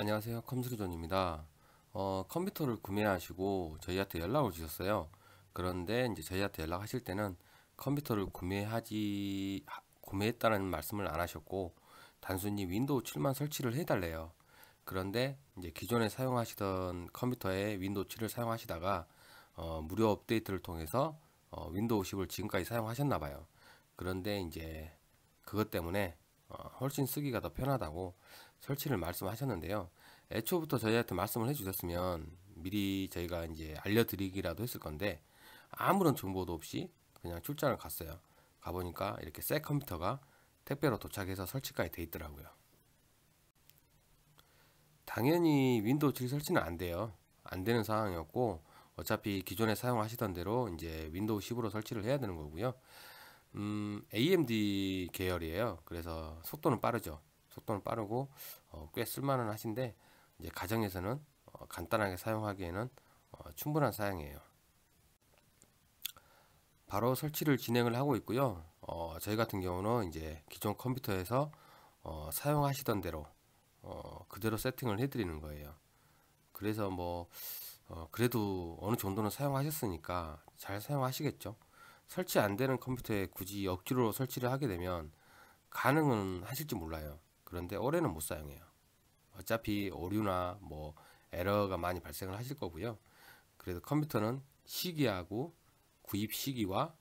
안녕하세요 컴스기존입니다 어, 컴퓨터를 구매하시고 저희한테 연락을 주셨어요 그런데 이제 저희한테 연락하실 때는 컴퓨터를 구매하지 구매했다는 말씀을 안 하셨고 단순히 윈도우 7만 설치를 해달래요 그런데 이제 기존에 사용하시던 컴퓨터에 윈도우 7을 사용하시다가 어, 무료 업데이트를 통해서 어, 윈도우 10을 지금까지 사용하셨나봐요 그런데 이제 그것 때문에 훨씬 쓰기가 더 편하다고 설치를 말씀하셨는데요. 애초부터 저희한테 말씀을 해주셨으면 미리 저희가 이제 알려드리기라도 했을 건데 아무런 정보도 없이 그냥 출장을 갔어요. 가보니까 이렇게 새 컴퓨터가 택배로 도착해서 설치까지 돼 있더라고요. 당연히 윈도우 7 설치는 안 돼요. 안 되는 상황이었고 어차피 기존에 사용하시던 대로 이제 윈도우 10으로 설치를 해야 되는 거고요. 음, AMD 계열이에요. 그래서 속도는 빠르죠. 속도는 빠르고 어, 꽤 쓸만은 하신데 이제 가정에서는 어, 간단하게 사용하기에는 어, 충분한 사양이에요. 바로 설치를 진행을 하고 있고요. 어, 저희 같은 경우는 이제 기존 컴퓨터에서 어, 사용하시던 대로 어, 그대로 세팅을 해드리는 거예요. 그래서 뭐 그래도 어느 정도는 사용하셨으니까 잘 사용하시겠죠. 설치 안 되는 컴퓨터에 굳이 억지로 설치를 하게 되면 가능은 하실지 몰라요. 그런데 올해는 못 사용해요. 어차피 오류나 뭐 에러가 많이 발생을 하실 거고요. 그래도 컴퓨터는 시기하고 구입 시기와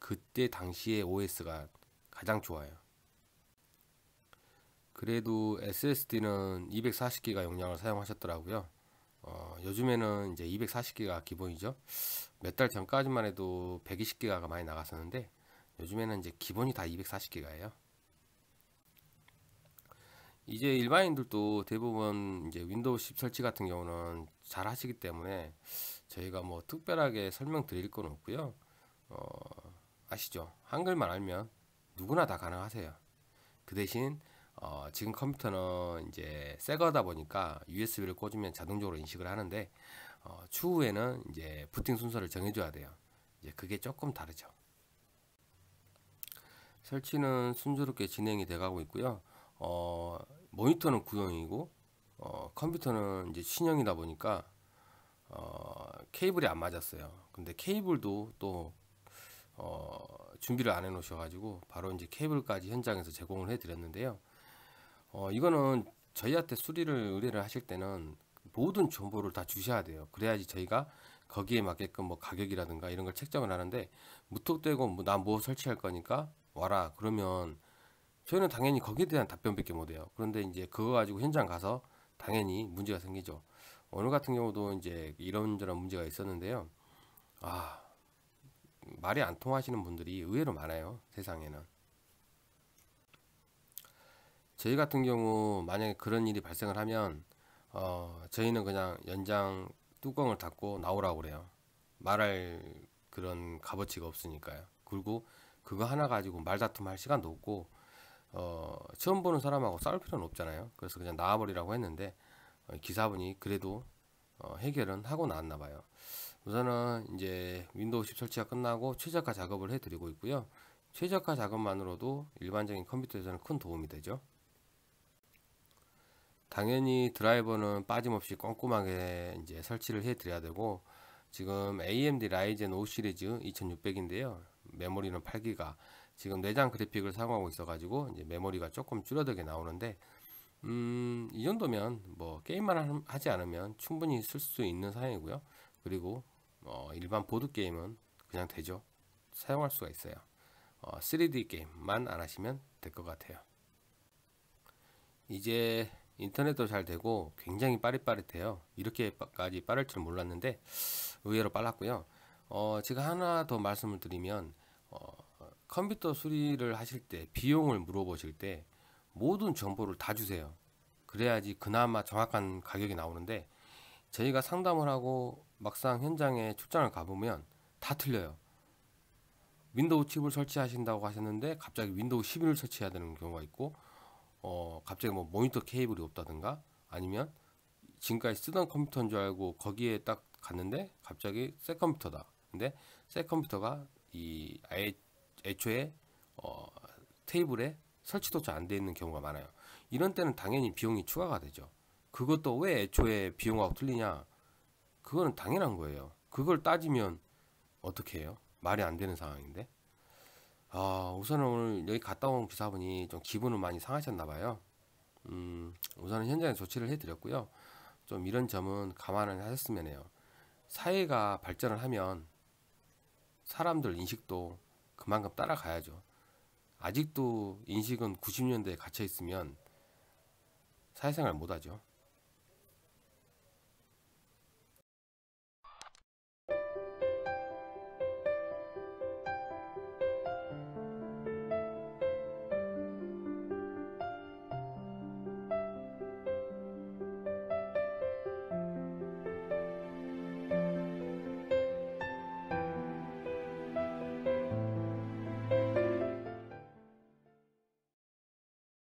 그때 당시의 OS가 가장 좋아요. 그래도 SSD는 240기가 용량을 사용하셨더라고요. 어, 요즘에는 이제 240기가 기본이죠. 몇 달 전까지만 해도 120기가가 많이 나갔었는데 요즘에는 이제 기본이 다 240기가예요. 이제 일반인들도 대부분 이제 윈도우 10 설치 같은 경우는 잘 하시기 때문에 저희가 뭐 특별하게 설명드릴 건 없고요. 어, 아시죠? 한글만 알면 누구나 다 가능하세요. 그 대신 어, 지금 컴퓨터는 이제 새 거다 보니까 USB를 꽂으면 자동적으로 인식을 하는데 어, 추후에는 이제 부팅 순서를 정해줘야 돼요. 이제 그게 조금 다르죠. 설치는 순조롭게 진행이 돼가고 있고요. 어, 모니터는 구형이고 어, 컴퓨터는 이제 신형이다 보니까 어, 케이블이 안 맞았어요. 근데 케이블도 또 어, 준비를 안 해놓으셔가지고 바로 이제 케이블까지 현장에서 제공을 해드렸는데요. 어, 이거는 저희한테 수리를 의뢰를 하실 때는 모든 정보를 다 주셔야 돼요. 그래야지 저희가 거기에 맞게끔 뭐 가격이라든가 이런 걸 책정을 하는데 무턱대고 뭐 나뭐 뭐 설치할 거니까 와라 그러면 저희는 당연히 거기에 대한 답변밖에 못 해요. 그런데 이제 그거 가지고 현장 가서 당연히 문제가 생기죠. 오늘 같은 경우도 이제 이런저런 문제가 있었는데요. 아 말이 안 통하시는 분들이 의외로 많아요. 세상에는. 저희 같은 경우 만약에 그런 일이 발생을 하면 어, 저희는 그냥 연장 뚜껑을 닫고 나오라고 그래요. 말할 그런 값어치가 없으니까요. 그리고 그거 하나 가지고 말다툼 할 시간도 없고 어, 처음 보는 사람하고 싸울 필요는 없잖아요. 그래서 그냥 나와버리라고 했는데 어, 기사분이 그래도 어, 해결은 하고 나왔나 봐요. 우선은 이제 윈도우 10 설치가 끝나고 최적화 작업을 해드리고 있고요. 최적화 작업만으로도 일반적인 컴퓨터에서는 큰 도움이 되죠. 당연히 드라이버는 빠짐없이 꼼꼼하게 이제 설치를 해 드려야 되고 지금 AMD 라이젠 5 시리즈 2600인데요. 메모리는 8기가 지금 내장 그래픽을 사용하고 있어 가지고 이제 메모리가 조금 줄어들게 나오는데 음, 이 정도면 뭐 게임만 하지 않으면 충분히 쓸 수 있는 사양이고요. 그리고 어, 일반 보드 게임은 그냥 되죠. 사용할 수가 있어요. 어, 3D 게임만 안 하시면 될 것 같아요. 이제 인터넷도 잘 되고 굉장히 빠릿빠릿해요. 이렇게까지 빠를 줄 몰랐는데 의외로 빨랐고요. 어, 제가 하나 더 말씀을 드리면 어, 컴퓨터 수리를 하실 때 비용을 물어보실 때 모든 정보를 다 주세요. 그래야지 그나마 정확한 가격이 나오는데 저희가 상담을 하고 막상 현장에 출장을 가보면 다 틀려요. 윈도우 칩을 설치하신다고 하셨는데 갑자기 윈도우 11을 설치해야 되는 경우가 있고 어 갑자기 뭐 모니터 케이블이 없다든가 아니면 지금까지 쓰던 컴퓨터인 줄 알고 거기에 딱 갔는데 갑자기 새 컴퓨터다. 근데 새 컴퓨터가 이 아예 애초에 어 테이블에 설치도잘 안 돼 있는 경우가 많아요. 이런 때는 당연히 비용이 추가가 되죠. 그것도 왜 애초에 비용하고 틀리냐? 그거는 당연한 거예요. 그걸 따지면 어떻게 해요? 말이 안 되는 상황인데. 아, 우선은 오늘 여기 갔다 온 기사분이 좀 기분을 많이 상하셨나 봐요. 음, 우선은 현장에 조치를 해드렸고요. 좀 이런 점은 감안을 하셨으면 해요. 사회가 발전을 하면 사람들 인식도 그만큼 따라가야죠. 아직도 인식은 90년대에 갇혀 있으면 사회생활 못하죠.